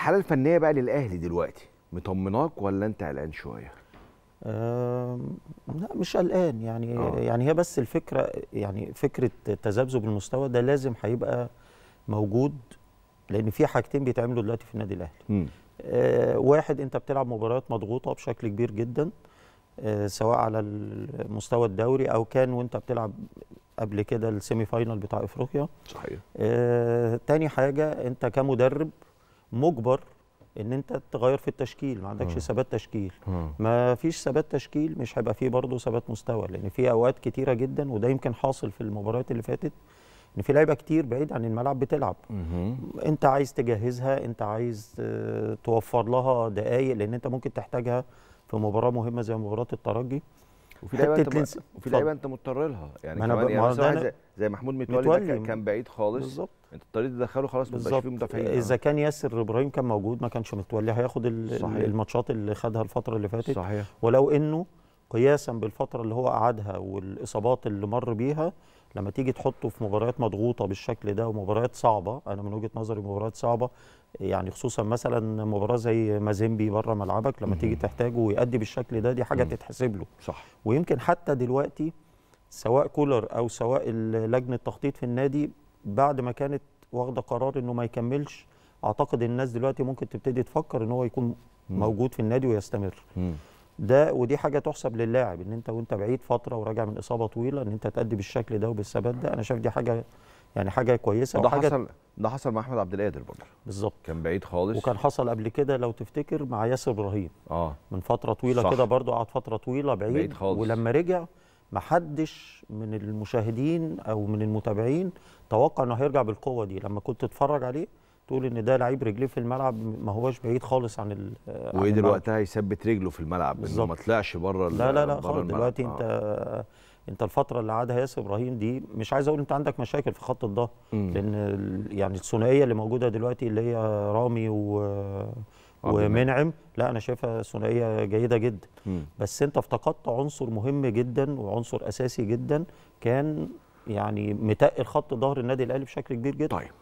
الحاله الفنيه بقى للاهلي دلوقتي مطمناك ولا انت قلقان شويه؟ لا مش قلقان يعني أوه. يعني هي بس الفكره يعني فكره تذبذب المستوى ده لازم هيبقى موجود لان في حاجتين بيتعملوا دلوقتي في النادي الاهلي آه واحد انت بتلعب مباريات مضغوطه بشكل كبير جدا آه سواء على المستوى الدوري او كان وانت بتلعب قبل كده السيمي فاينل بتاع افريقيا صحيح آه تاني حاجه انت كمدرب مجبر ان انت تغير في التشكيل ما عندكش آه. ثبات تشكيل آه. ما فيش ثبات تشكيل مش هيبقى فيه برضه ثبات مستوى لان في اوقات كتيره جدا وده يمكن حاصل في المباريات اللي فاتت ان في لعيبه كتير بعيد عن الملعب بتلعب مم. انت عايز تجهزها انت عايز آه، توفر لها دقائق لان انت ممكن تحتاجها في مباراه مهمه زي مباراه الترجي وفي لعيبه انت وفي لعيبه انت مضطر لها يعني كمان يعني مثلا زي, زي محمود متولي, متولي كان بعيد خالص بالظبط انت اضطريت تدخله خلاص مبقاش فيه مدافعين آه. اذا كان ياسر ابراهيم كان موجود ما كانش متولي هياخد الماتشات اللي خدها الفتره اللي فاتت صحيح ولو انه قياسا بالفتره اللي هو قعدها والاصابات اللي مر بيها لما تيجي تحطه في مباريات مضغوطه بالشكل ده ومباريات صعبه انا من وجهه نظري مباريات صعبه يعني خصوصا مثلا مباراه زي مازيمبي بره ملعبك لما تيجي تحتاجه ويأدي بالشكل ده دي حاجه تتحسب له صح ويمكن حتى دلوقتي سواء كولر او سواء لجنه التخطيط في النادي بعد ما كانت واخده قرار انه ما يكملش اعتقد الناس دلوقتي ممكن تبتدي تفكر ان هو يكون موجود في النادي ويستمر ده ودي حاجه تحسب للاعب ان انت وانت بعيد فتره وراجع من اصابه طويله ان انت تأدي بالشكل ده وبالثبات ده انا شايف دي حاجه يعني حاجه كويسه ده وحاجة حصل ده حصل مع احمد عبد القادر برضه بالظبط كان بعيد خالص وكان حصل قبل كده لو تفتكر مع ياسر ابراهيم اه من فتره طويله كده برضه قعد فتره طويله بعيد, بعيد خالص ولما رجع ما حدش من المشاهدين او من المتابعين توقع انه هيرجع بالقوه دي لما كنت تتفرج عليه تقول ان ده لعيب رجليه في الملعب ما هواش بعيد خالص عن ال وقدر وقتها يثبت رجله في الملعب بالظبط ما طلعش بره لا لا لا خالص دلوقتي آه. انت انت الفتره اللي عادها ياسر ابراهيم دي مش عايز اقول انت عندك مشاكل في خط الظهر لان يعني الثنائيه اللي موجوده دلوقتي اللي هي رامي و ومنعم لا انا شايفها ثنائيه جيده جدا مم. بس انت افتقدت عنصر مهم جدا وعنصر اساسي جدا كان يعني متقل خط ظهر النادي الاهلي بشكل كبير جدا طيب